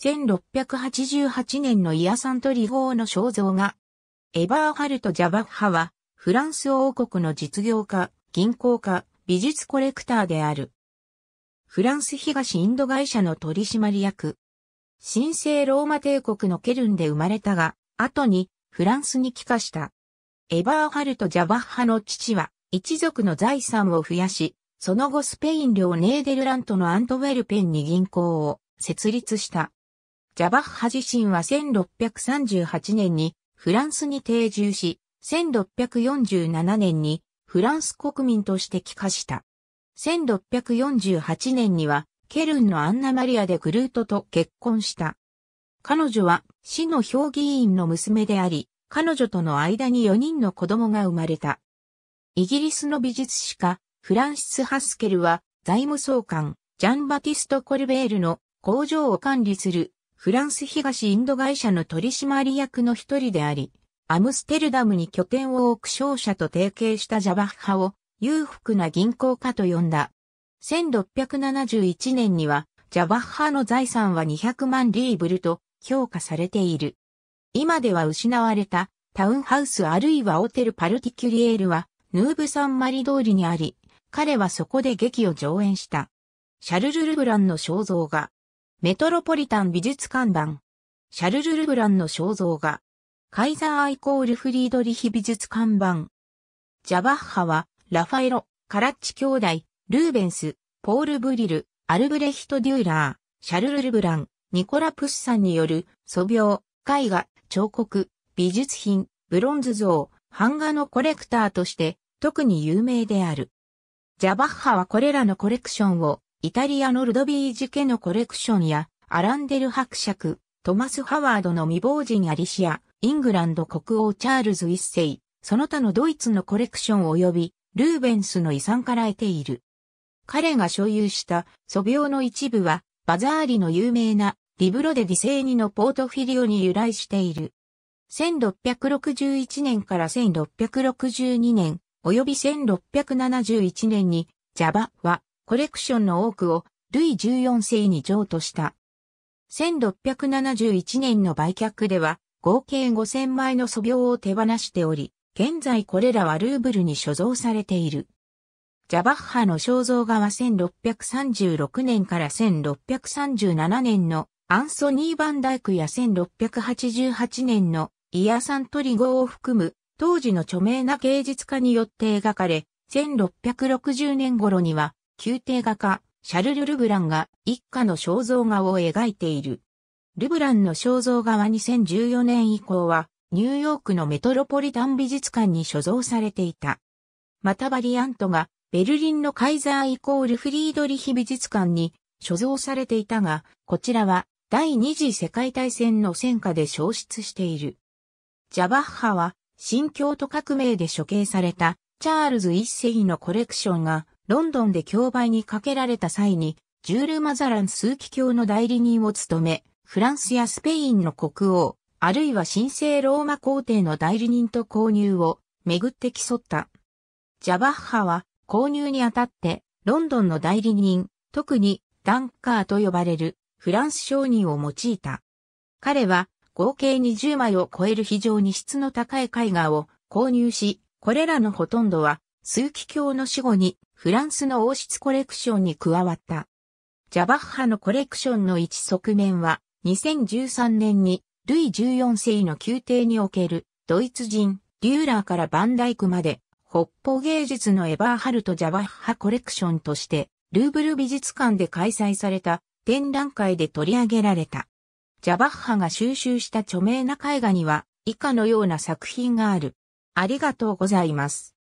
1688年のイアサントリ号の肖像画。エバーハルト・ジャバッハは、フランス王国の実業家、銀行家、美術コレクターである。フランス東インド会社の取締役。神聖ローマ帝国のケルンで生まれたが、後にフランスに帰化した。エバーハルト・ジャバッハの父は、一族の財産を増やし、その後スペイン領ネーデルラントのアントウェルペンに銀行を設立した。ジャバッハ自身は1638年にフランスに定住し、1647年にフランス国民として帰化した。1648年にはケルンのアンナマリアでクルートと結婚した。彼女は死の評議員の娘であり、彼女との間に4人の子供が生まれた。イギリスの美術史家、フランシス・ハスケルは財務総監、ジャンバティスト・コルベールの工場を管理するフランス東インド会社の取締役の一人であり、アムステルダムに拠点を置く商社と提携したジャバッハを裕福な銀行家と呼んだ。1671年には、ジャバッハの財産は200万リーブルと評価されている。今では失われたタウンハウスあるいはオテルパルティキュリエールはヌーブサンマリ通りにあり、彼はそこで劇を上演した。シャルル・ルブランの肖像画、メトロポリタン美術館版。シャルル・ルブランの肖像画。カイザー・アイコール・フリードリヒ美術館版。ジャバッハは、ラファエロ、カラッチ兄弟、ルーベンス、ポール・ブリル、アルブレヒト・デューラー、シャルル・ルブラン、ニコラ・プッサンによる、素描、絵画、彫刻、美術品、ブロンズ像、版画のコレクターとして、特に有名である。ジャバッハはこれらのコレクションをイタリアのルドビージ家のコレクションや、アランデル伯爵、トマス・ハワードの未亡人アリシア、イングランド国王チャールズ一世、その他のドイツのコレクション及び、ルーベンスの遺産から得ている。彼が所有した素描の一部は、バザーリの有名なリブロデ・ディセーニのポートフィリオに由来している。1661年から1662年、及び1671年に、ジャバはコレクションの多くをルイ14世に譲渡した。1671年の売却では合計5000枚の素描を手放しており、現在これらはルーブルに所蔵されている。ジャバッハの肖像画は1636年から1637年のアンソニー・バンダイクや1688年のイア・サントリゴを含む当時の著名な芸術家によって描かれ、1660年頃には宮廷画家、シャルル・ルブランが一家の肖像画を描いている。ルブランの肖像画は2014年以降は、ニューヨークのメトロポリタン美術館に所蔵されていた。またバリアントが、ベルリンのカイザーイコールフリードリヒ美術館に所蔵されていたが、こちらは第二次世界大戦の戦火で消失している。ジャバッハは新京都革命で処刑されたチャールズ一世のコレクションがロンドンで競売にかけられた際に、ジュール・マザラン数奇教の代理人を務め、フランスやスペインの国王、あるいは神聖ローマ皇帝の代理人と購入をめぐって競った。ジャバッハは購入にあたってロンドンの代理人、特にダンカーと呼ばれるフランス商人を用いた。彼は合計20枚を超える非常に質の高い絵画を購入し、これらのほとんどは数奇教の死後にフランスの王室コレクションに加わった。ジャバッハのコレクションの一側面は、2013年に、ルイ14世の宮廷における、ドイツ人、デューラーからバンダイクまで、北方芸術のエバーハルト・ジャバッハコレクションとして、ルーブル美術館で開催された展覧会で取り上げられた。ジャバッハが収集した著名な絵画には、以下のような作品がある。ありがとうございます。